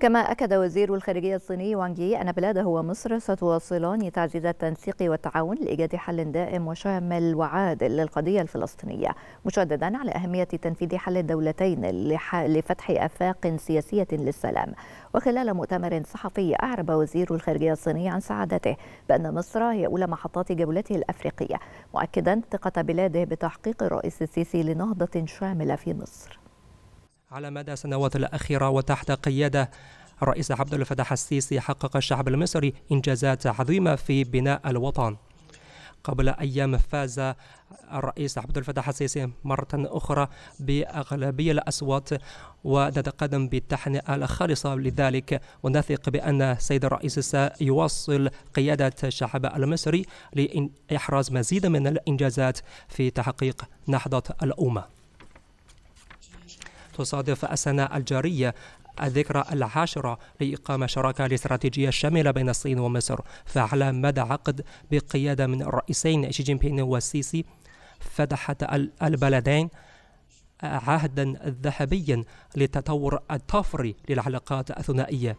كما أكد وزير الخارجية الصيني وانجي يي أن بلاده ومصر ستواصلان تعزيز التنسيق والتعاون لإيجاد حل دائم وشامل وعادل للقضية الفلسطينية مشددا على أهمية تنفيذ حل الدولتين لفتح أفاق سياسية للسلام وخلال مؤتمر صحفي أعرب وزير الخارجية الصيني عن سعادته بأن مصر هي أولى محطات جولته الأفريقية مؤكدا ثقة بلاده بتحقيق الرئيس السيسي لنهضة شاملة في مصر على مدى السنوات الأخيرة وتحت قيادة الرئيس عبد الفتاح السيسي حقق الشعب المصري إنجازات عظيمة في بناء الوطن قبل أيام فاز الرئيس عبد الفتاح السيسي مرة أخرى بأغلبية الأصوات ونتقدم بالتحنئة الخالصة لذلك ونثق بأن السيد الرئيس سيواصل قيادة الشعب المصري لإحراز مزيد من الإنجازات في تحقيق نهضة الأمة تصادف السنة الجارية الذكرى العاشرة لإقامة شراكة الاستراتيجية الشاملة بين الصين ومصر فعلى مدى عقد بقيادة من الرئيسين شي جين بينغ والسيسي فتحت البلدين عهدا ذهبيا للتطور الطفري للعلاقات الثنائية